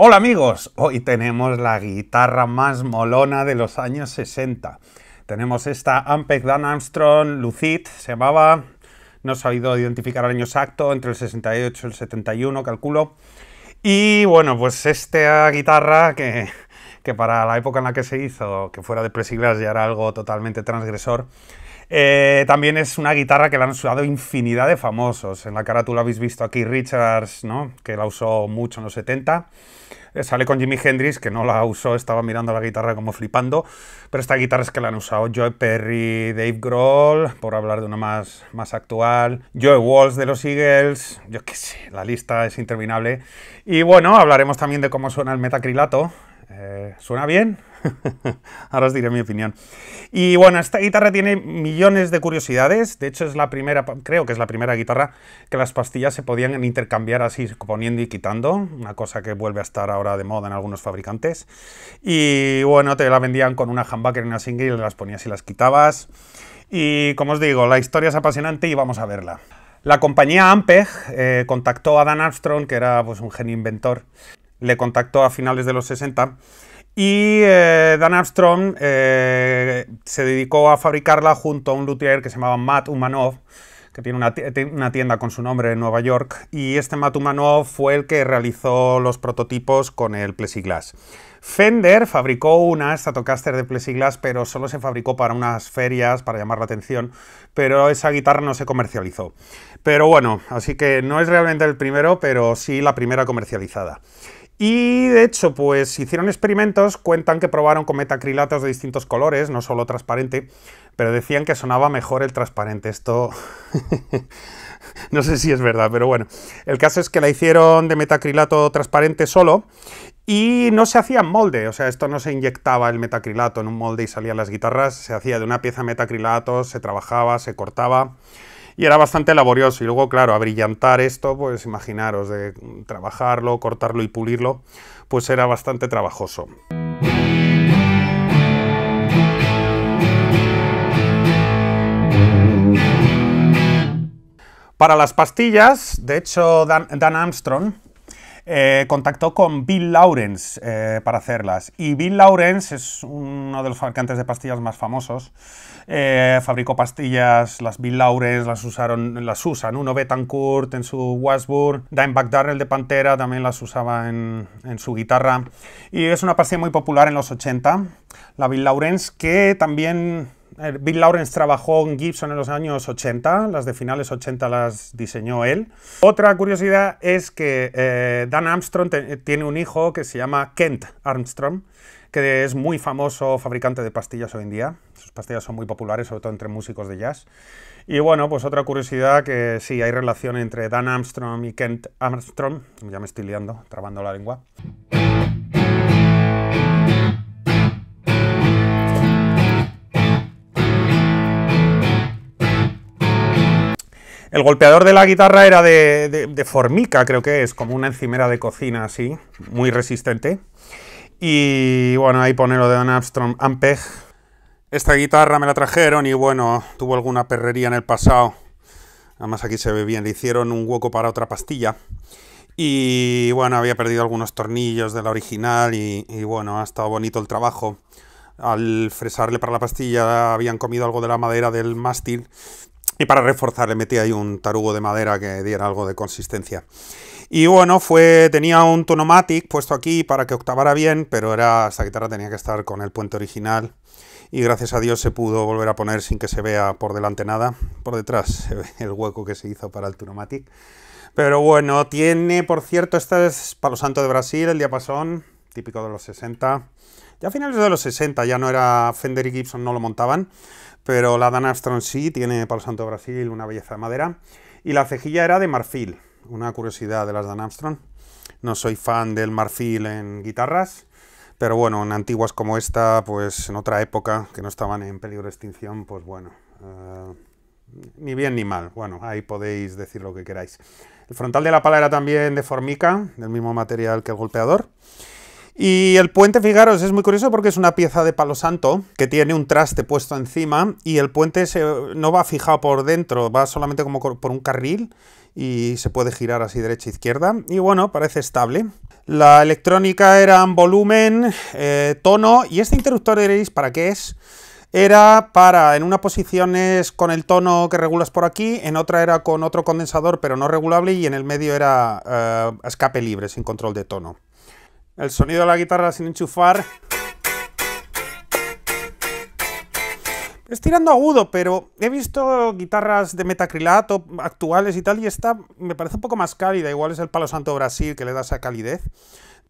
Hola amigos, hoy tenemos la guitarra más molona de los años 60. Tenemos esta Ampeg Dan Armstrong Lucid, se llamaba, no he sabido identificar el año exacto, entre el 68 y el 71 calculo. Y bueno, pues esta guitarra que, para la época en la que se hizo, que fuera de presiglas ya era algo totalmente transgresor, eh, también es una guitarra que la han usado infinidad de famosos. En la cara tú la habéis visto aquí Richards, ¿no? que la usó mucho en los 70. Eh, sale con Jimi Hendrix, que no la usó, estaba mirando la guitarra como flipando, pero esta guitarra es que la han usado Joe Perry, Dave Grohl, por hablar de una más, más actual, Joe Walsh de los Eagles, yo qué sé, la lista es interminable. Y bueno, hablaremos también de cómo suena el metacrilato, eh, ¿Suena bien? Ahora os diré mi opinión. Y bueno, esta guitarra tiene millones de curiosidades. De hecho, es la primera, creo que es la primera guitarra que las pastillas se podían intercambiar así, poniendo y quitando. Una cosa que vuelve a estar ahora de moda en algunos fabricantes. Y bueno, te la vendían con una humbucker y una single y las ponías y las quitabas. Y como os digo, la historia es apasionante y vamos a verla. La compañía Ampeg eh, contactó a Dan Armstrong, que era pues, un genio inventor, le contactó a finales de los 60. Y eh, Dan Armstrong eh, se dedicó a fabricarla junto a un luthier que se llamaba Matt Umanov, que tiene una tienda con su nombre en Nueva York. Y este Matt Umanov fue el que realizó los prototipos con el Plexiglas. Fender fabricó una Stratocaster de Plexiglas pero solo se fabricó para unas ferias, para llamar la atención, pero esa guitarra no se comercializó. Pero bueno, así que no es realmente el primero, pero sí la primera comercializada. Y de hecho, pues hicieron experimentos, cuentan que probaron con metacrilatos de distintos colores, no solo transparente, pero decían que sonaba mejor el transparente. Esto no sé si es verdad, pero bueno. El caso es que la hicieron de metacrilato transparente solo y no se hacía molde, o sea, esto no se inyectaba el metacrilato en un molde y salían las guitarras, se hacía de una pieza metacrilato, se trabajaba, se cortaba y era bastante laborioso. Y luego, claro, a brillantar esto, pues imaginaros, de trabajarlo, cortarlo y pulirlo, pues era bastante trabajoso. Para las pastillas, de hecho, Dan, Dan Armstrong eh, contactó con Bill Lawrence eh, para hacerlas. Y Bill Lawrence es uno de los fabricantes de pastillas más famosos. Eh, fabricó pastillas, las Bill Lawrence las usaron, las usan Uno Betancourt en su Wasburg. Dimebag Darrell de Pantera también las usaba en, en su guitarra. Y es una pastilla muy popular en los 80, la Bill Lawrence, que también eh, Bill Lawrence trabajó en Gibson en los años 80, las de finales 80 las diseñó él. Otra curiosidad es que eh, Dan Armstrong tiene un hijo que se llama Kent Armstrong, que es muy famoso fabricante de pastillas hoy en día. Sus pastillas son muy populares, sobre todo entre músicos de jazz. Y bueno, pues otra curiosidad que sí, hay relación entre Dan Armstrong y Kent Armstrong. Ya me estoy liando, trabando la lengua. El golpeador de la guitarra era de, formica, creo que es, como una encimera de cocina así, muy resistente. Y bueno, ahí ponerlo de Don Armstrong Ampeg. Esta guitarra me la trajeron y bueno, tuvo alguna perrería en el pasado. Además aquí se ve bien, le hicieron un hueco para otra pastilla. Y bueno, había perdido algunos tornillos de la original y, y bueno, ha estado bonito el trabajo al fresarle para la pastilla habían comido algo de la madera del mástil y para reforzar le metí ahí un tarugo de madera que diera algo de consistencia. Y bueno, fue, tenía un tonomatic puesto aquí para que octavara bien, pero era, esta guitarra tenía que estar con el puente original. Y gracias a Dios se pudo volver a poner sin que se vea por delante nada. Por detrás se ve el hueco que se hizo para el tonomatic. Pero bueno, tiene, por cierto, este es Palo Santo de Brasil, el diapasón, típico de los 60. Ya a finales de los 60 ya no era Fender y Gibson, no lo montaban, pero la Dan Armstrong sí tiene para Santo Brasil una belleza de madera. Y la cejilla era de marfil, una curiosidad de las Dan Armstrong. No soy fan del marfil en guitarras, pero bueno, en antiguas como esta, pues en otra época que no estaban en peligro de extinción, pues bueno, eh, ni bien ni mal. Bueno, ahí podéis decir lo que queráis. El frontal de la pala era también de formica, del mismo material que el golpeador. Y el puente, fijaros, es muy curioso porque es una pieza de palo santo que tiene un traste puesto encima y el puente no va fijado por dentro, va solamente como por un carril y se puede girar así derecha e izquierda. Y bueno, parece estable. La electrónica era en volumen, eh, tono y este interruptor diréis para qué es. Era para, en una posición es con el tono que regulas por aquí, en otra era con otro condensador pero no regulable y en el medio era eh, escape libre, sin control de tono. El sonido de la guitarra sin enchufar. Es tirando agudo, pero he visto guitarras de metacrilato actuales y tal, y esta me parece un poco más cálida. Igual es el Palo Santo Brasil que le da esa calidez.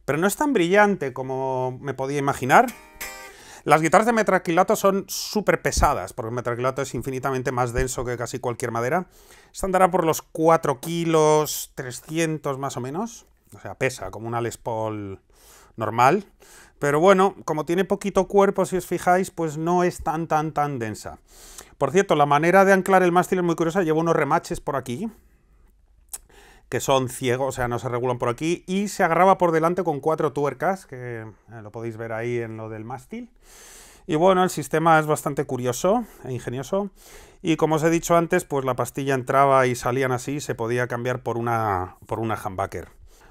Pero no es tan brillante como me podía imaginar. Las guitarras de metacrilato son súper pesadas, porque el metacrilato es infinitamente más denso que casi cualquier madera. Esta andará por los 4 kilos, 300 más o menos. O sea, pesa como una Les Paul normal. Pero bueno, como tiene poquito cuerpo, si os fijáis, pues no es tan, tan, tan densa. Por cierto, la manera de anclar el mástil es muy curiosa. Lleva unos remaches por aquí, que son ciegos, o sea, no se regulan por aquí, y se agarraba por delante con cuatro tuercas, que eh, lo podéis ver ahí en lo del mástil. Y bueno, el sistema es bastante curioso e ingenioso. Y como os he dicho antes, pues la pastilla entraba y salían así, se podía cambiar por una, por una humbucker.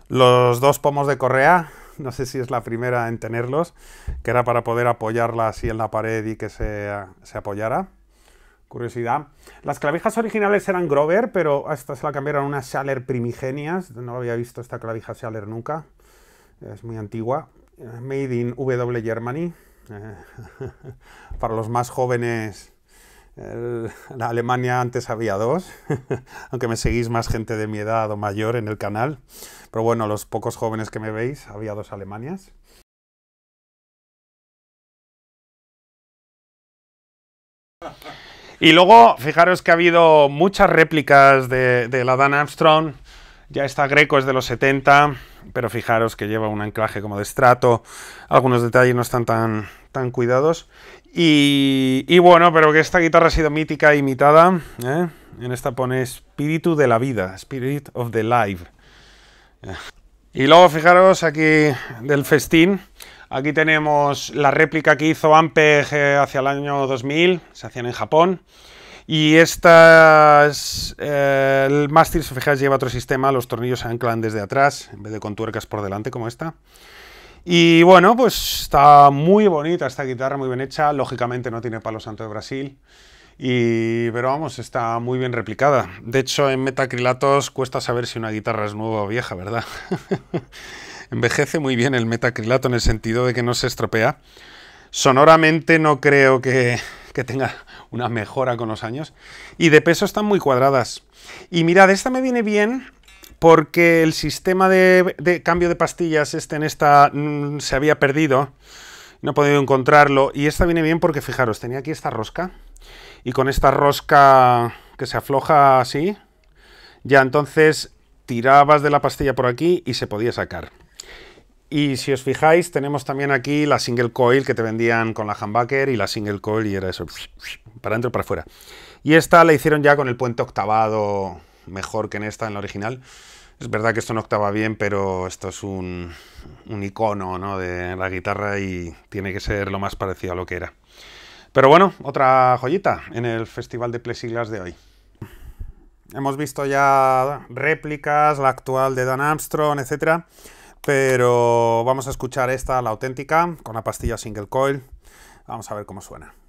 Los dos pomos de correa no sé si es la primera en tenerlos, que era para poder apoyarla así en la pared y que se, apoyara. Curiosidad. Las clavijas originales eran Grover, pero esta se la cambiaron a unas Schaller primigenias. No había visto esta clavija Schaller nunca. Es muy antigua. Eh, made in W Germany. Eh, para los más jóvenes en Alemania antes había dos, aunque me seguís más gente de mi edad o mayor en el canal. Pero bueno, los pocos jóvenes que me veis, había dos Alemanias. Y luego, fijaros que ha habido muchas réplicas de, la Dan Armstrong. Ya está Greco, es de los 70, pero fijaros que lleva un anclaje como de estrato. Algunos detalles no están tan, tan cuidados. Y, bueno, pero que esta guitarra ha sido mítica imitada. ¿eh? En esta pone espíritu de la vida, spirit of the life. Y luego fijaros aquí del festín. Aquí tenemos la réplica que hizo Ampeg eh, hacia el año 2000, se hacían en Japón. Y estas, eh, el mástil, si fijáis, lleva otro sistema, los tornillos se anclan desde atrás, en vez de con tuercas por delante como esta. Y bueno, pues está muy bonita esta guitarra, muy bien hecha. Lógicamente no tiene palo santo de Brasil. Y, pero vamos, está muy bien replicada. De hecho, en metacrilatos cuesta saber si una guitarra es nueva o vieja, ¿verdad? Envejece muy bien el metacrilato en el sentido de que no se estropea. Sonoramente no creo que, que tenga una mejora con los años. Y de peso están muy cuadradas. Y mirad, esta me viene bien porque el sistema de, cambio de pastillas este en esta mm, se había perdido, no he podido encontrarlo, y esta viene bien porque fijaros, tenía aquí esta rosca, y con esta rosca que se afloja así, ya entonces tirabas de la pastilla por aquí y se podía sacar. Y si os fijáis, tenemos también aquí la single coil que te vendían con la humbucker y la single coil y era eso, para adentro, para afuera. Y esta la hicieron ya con el puente octavado mejor que en esta, en la original. Es verdad que esto no octava bien, pero esto es un, icono ¿no? de la guitarra y tiene que ser lo más parecido a lo que era. Pero bueno, otra joyita en el Festival de Plesiglas de hoy. Hemos visto ya réplicas, la actual de Dan Armstrong, etc. Pero vamos a escuchar esta, la auténtica, con la pastilla single coil. Vamos a ver cómo suena.